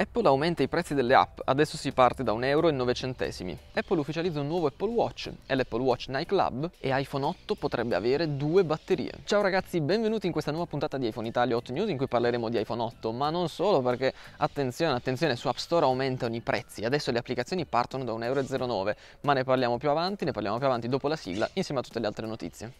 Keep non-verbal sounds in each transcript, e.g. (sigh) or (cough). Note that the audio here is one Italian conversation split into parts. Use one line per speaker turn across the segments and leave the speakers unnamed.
Apple aumenta i prezzi delle app, adesso si parte da 1,9 euro. Apple ufficializza un nuovo Apple Watch, è l'Apple Watch Night Club e iPhone 8 potrebbe avere due batterie. Ciao ragazzi, benvenuti in questa nuova puntata di iPhone Italia 8 News in cui parleremo di iPhone 8, ma non solo perché, attenzione, attenzione, su App Store aumentano i prezzi, adesso le applicazioni partono da 1,09 euro, ma ne parliamo più avanti, ne parliamo più avanti dopo la sigla, insieme a tutte le altre notizie.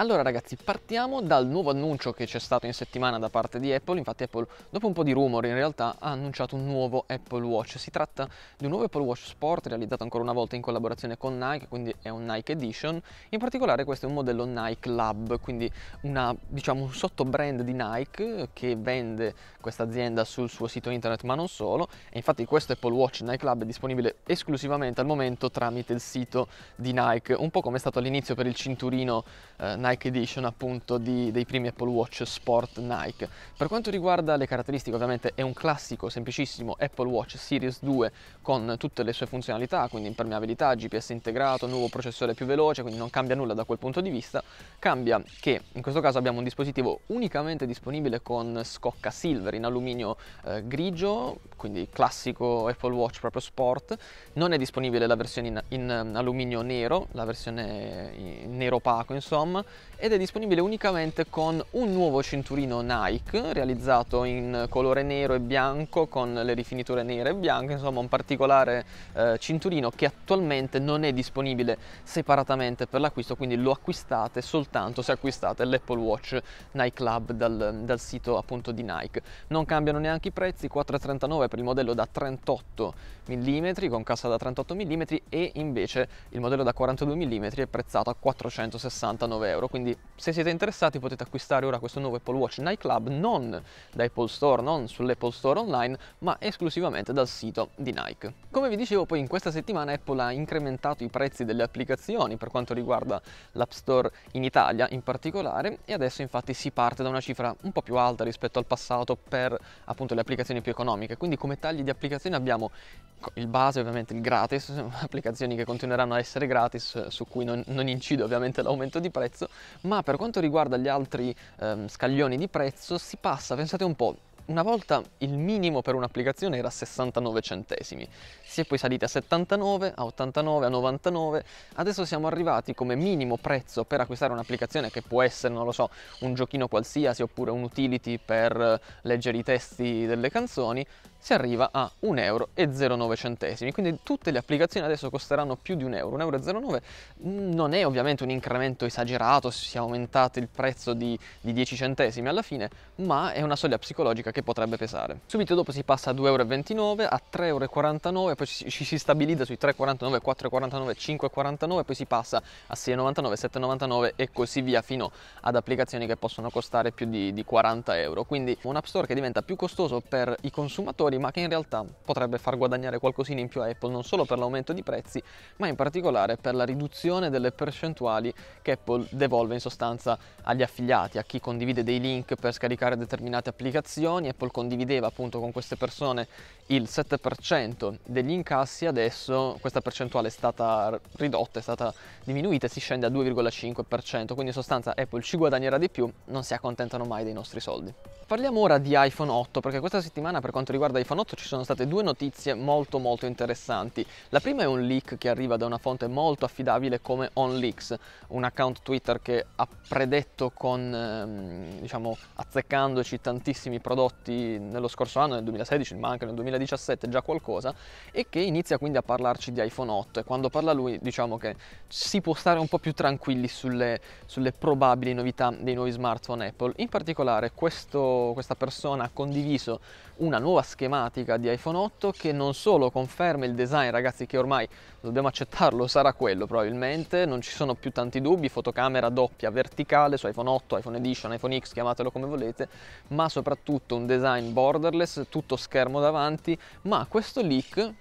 Allora ragazzi, partiamo dal nuovo annuncio che c'è stato in settimana da parte di Apple, infatti Apple dopo un po' di rumori in realtà ha annunciato un nuovo Apple Watch, si tratta di un nuovo Apple Watch Sport realizzato ancora una volta in collaborazione con Nike, quindi è un Nike Edition, in particolare questo è un modello Nike Lab, quindi una, diciamo, un sottobrand di Nike che vende questa azienda sul suo sito internet ma non solo, e infatti questo Apple Watch Nike Lab è disponibile esclusivamente al momento tramite il sito di Nike, un po' come è stato all'inizio per il cinturino eh, Nike Nike Edition appunto di, dei primi Apple Watch Sport Nike. Per quanto riguarda le caratteristiche ovviamente è un classico semplicissimo Apple Watch Series 2 con tutte le sue funzionalità, quindi impermeabilità, GPS integrato, nuovo processore più veloce, quindi non cambia nulla da quel punto di vista. Cambia che in questo caso abbiamo un dispositivo unicamente disponibile con scocca silver in alluminio eh, grigio, quindi classico Apple Watch proprio sport. Non è disponibile la versione in, in alluminio nero, la versione eh, nero opaco insomma ed è disponibile unicamente con un nuovo cinturino Nike realizzato in colore nero e bianco con le rifiniture nere e bianche, insomma un particolare eh, cinturino che attualmente non è disponibile separatamente per l'acquisto, quindi lo acquistate soltanto se acquistate l'Apple Watch Nike Club dal, dal sito appunto di Nike. Non cambiano neanche i prezzi, 4,39 per il modello da 38 mm con cassa da 38 mm e invece il modello da 42 mm è prezzato a 469 euro euro, quindi se siete interessati potete acquistare ora questo nuovo Apple Watch Nightclub non da Apple Store, non sull'Apple Store online, ma esclusivamente dal sito di Nike. Come vi dicevo poi in questa settimana Apple ha incrementato i prezzi delle applicazioni per quanto riguarda l'App Store in Italia in particolare e adesso infatti si parte da una cifra un po' più alta rispetto al passato per appunto le applicazioni più economiche, quindi come tagli di applicazioni abbiamo il base ovviamente il gratis, (laughs) applicazioni che continueranno a essere gratis su cui non, non incide ovviamente l'aumento di prezzo ma per quanto riguarda gli altri ehm, scaglioni di prezzo si passa, pensate un po', una volta il minimo per un'applicazione era 69 centesimi, si è poi saliti a 79, a 89, a 99, adesso siamo arrivati come minimo prezzo per acquistare un'applicazione che può essere, non lo so, un giochino qualsiasi oppure un utility per eh, leggere i testi delle canzoni, si arriva a 1,09 euro. Quindi tutte le applicazioni adesso costeranno più di 1 euro. 1,09 euro non è ovviamente un incremento esagerato, si è aumentato il prezzo di, di 10 centesimi alla fine, ma è una soglia psicologica che potrebbe pesare. Subito dopo si passa a 2,29 euro, a 3,49 euro, poi ci, si stabilizza sui 3,49, 4,49, 5,49, poi si passa a 6,99, 7,99 e così via fino ad applicazioni che possono costare più di, di 40 euro. Quindi un App Store che diventa più costoso per i consumatori lavoratori, ma che in realtà potrebbe far guadagnare qualcosina in più a Apple non solo per l'aumento di prezzi, ma in particolare per la riduzione delle percentuali che Apple devolve in sostanza agli affiliati, a chi condivide dei link per scaricare determinate applicazioni. Apple condivideva appunto con queste persone il 7% degli incassi, adesso questa percentuale è stata ridotta, è stata diminuita e si scende a 2,5%, quindi in sostanza Apple ci guadagnerà di più, non si accontentano mai dei nostri soldi. Parliamo ora di iPhone 8 perché questa settimana per quanto riguarda iPhone 8 ci sono state due notizie molto molto interessanti. La prima è un leak che arriva da una fonte molto affidabile come OnLeaks, un account Twitter che ha predetto con, ehm, diciamo, azzeccandoci tantissimi prodotti nello scorso anno, nel 2016 ma anche nel 2017 2017 già qualcosa e che inizia quindi a parlarci di iPhone 8 e quando parla lui diciamo che si può stare un po' più tranquilli sulle, sulle probabili novità dei nuovi smartphone Apple. In particolare questo, questa persona ha condiviso una nuova schematica di iPhone 8 che non solo conferma il design ragazzi che ormai dobbiamo accettarlo sarà quello probabilmente, non ci sono più tanti dubbi, fotocamera doppia verticale su iPhone 8, iPhone Edition, iPhone X chiamatelo come volete, ma soprattutto un design borderless, tutto schermo davanti tutti, ma questo leak,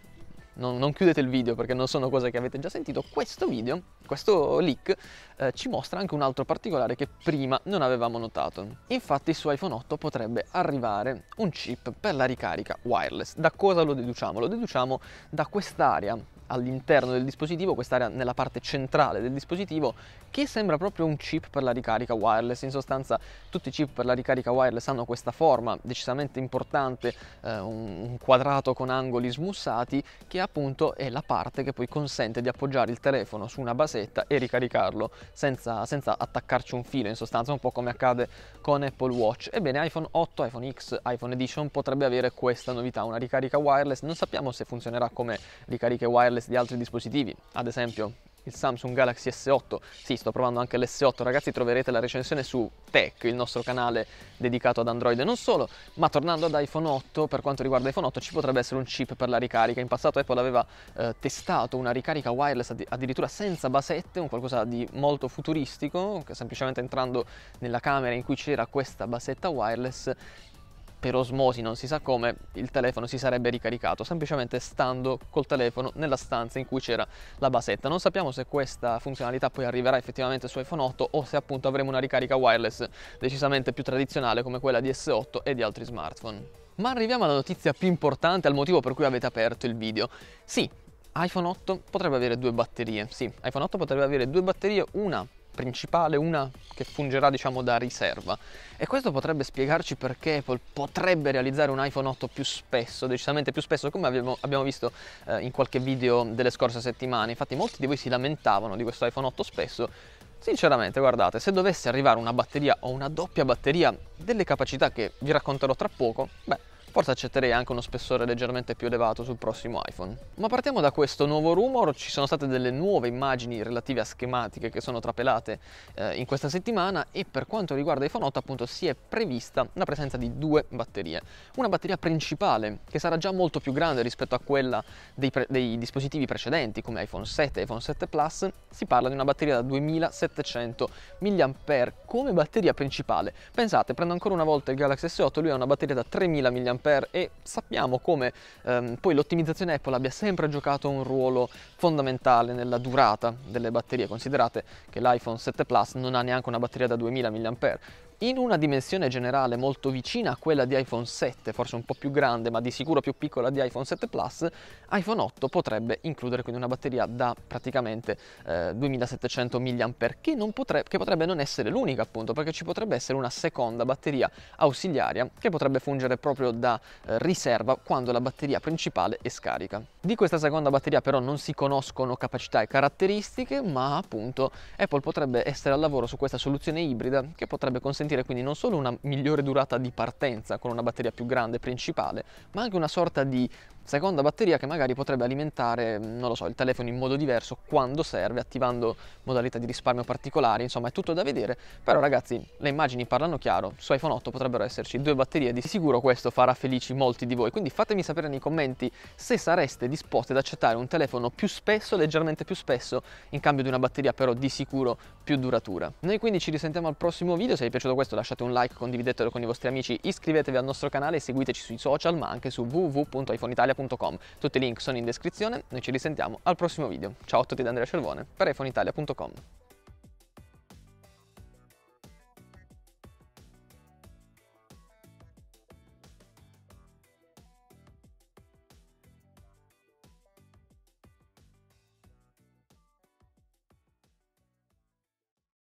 non, non, chiudete il video perché non sono cose che avete già sentito, questo video, questo leak, eh, ci mostra anche un altro particolare che prima non avevamo notato. Infatti su iPhone 8 potrebbe arrivare un chip per la ricarica wireless. Da cosa lo deduciamo? Lo deduciamo da quest'area all'interno del dispositivo, quest'area nella parte centrale del dispositivo, che sembra proprio un chip per la ricarica wireless. In sostanza tutti i chip per la ricarica wireless hanno questa forma decisamente importante, eh, un quadrato con angoli smussati, che appunto è la parte che poi consente di appoggiare il telefono su una basetta e ricaricarlo senza, senza attaccarci un filo, in sostanza un po' come accade con Apple Watch. Ebbene iPhone 8, iPhone X, iPhone Edition potrebbe avere questa novità, una ricarica wireless. Non sappiamo se funzionerà come ricariche wireless wireless di altri dispositivi, ad esempio il Samsung Galaxy S8, sì sto provando anche l'S8 ragazzi troverete la recensione su Tech, il nostro canale dedicato ad Android e non solo, ma tornando ad iPhone 8, per quanto riguarda iPhone 8 ci potrebbe essere un chip per la ricarica, in passato Apple aveva eh, testato una ricarica wireless addi addirittura senza basette, un qualcosa di molto futuristico, semplicemente entrando nella camera in cui c'era questa basetta wireless per osmosi, non si sa come, il telefono si sarebbe ricaricato, semplicemente stando col telefono nella stanza in cui c'era la basetta. Non sappiamo se questa funzionalità poi arriverà effettivamente su iPhone 8 o se appunto avremo una ricarica wireless decisamente più tradizionale come quella di S8 e di altri smartphone. Ma arriviamo alla notizia più importante, al motivo per cui avete aperto il video. Sì, iPhone 8 potrebbe avere due batterie, sì, iPhone 8 potrebbe avere due batterie, una principale, una che fungerà diciamo da riserva. E questo potrebbe spiegarci perché Apple potrebbe realizzare un iPhone 8 più spesso, decisamente più spesso, come abbiamo, abbiamo visto eh, in qualche video delle scorse settimane. Infatti molti di voi si lamentavano di questo iPhone 8 spesso, Sinceramente, guardate, se dovesse arrivare una batteria o una doppia batteria delle capacità che vi racconterò tra poco, beh, forse accetterei anche uno spessore leggermente più elevato sul prossimo iPhone. Ma partiamo da questo nuovo rumor, ci sono state delle nuove immagini relative a schematiche che sono trapelate eh, in questa settimana e per quanto riguarda iPhone 8 appunto si è prevista la presenza di due batterie. Una batteria principale che sarà già molto più grande rispetto a quella dei, pre dei dispositivi precedenti come iPhone 7 e iPhone 7 Plus, si parla di una batteria da 2700 mAh come batteria principale. Pensate, prendo ancora una volta il Galaxy S8, lui ha una batteria da 3000 mAh software e sappiamo come ehm, poi l'ottimizzazione Apple abbia sempre giocato un ruolo fondamentale nella durata delle batterie. Considerate che l'iPhone 7 Plus non ha neanche una batteria da 2000 mAh, in una dimensione generale molto vicina a quella di iPhone 7, forse un po' più grande ma di sicuro più piccola di iPhone 7 Plus, iPhone 8 potrebbe includere quindi una batteria da praticamente eh, 2700 mAh che, potre che potrebbe non essere l'unica appunto perché ci potrebbe essere una seconda batteria ausiliaria che potrebbe fungere proprio da eh, riserva quando la batteria principale è scarica. Di questa seconda batteria però non si conoscono capacità e caratteristiche ma appunto Apple potrebbe essere al lavoro su questa soluzione ibrida che potrebbe consentire consentire quindi non solo una migliore durata di partenza con una batteria più grande principale, ma anche una sorta di seconda batteria che magari potrebbe alimentare, mm, non lo so, il telefono in modo diverso quando serve, attivando modalità di risparmio particolari, insomma è tutto da vedere, però ragazzi le immagini parlano chiaro, su iPhone 8 potrebbero esserci due batterie, di sicuro questo farà felici molti di voi, quindi fatemi sapere nei commenti se sareste disposti ad accettare un telefono più spesso, leggermente più spesso, in cambio di una batteria però di sicuro più duratura. Noi quindi ci risentiamo al prossimo video, se vi è piaciuto questo lasciate un like, condividetelo con i vostri amici, iscrivetevi al nostro canale e seguiteci sui social ma anche su www.iPhoneitalia.com radioitalia.com. Tutti i link sono in descrizione, noi ci risentiamo al prossimo video. Ciao a tutti da Andrea Cervone per iPhoneitalia.com.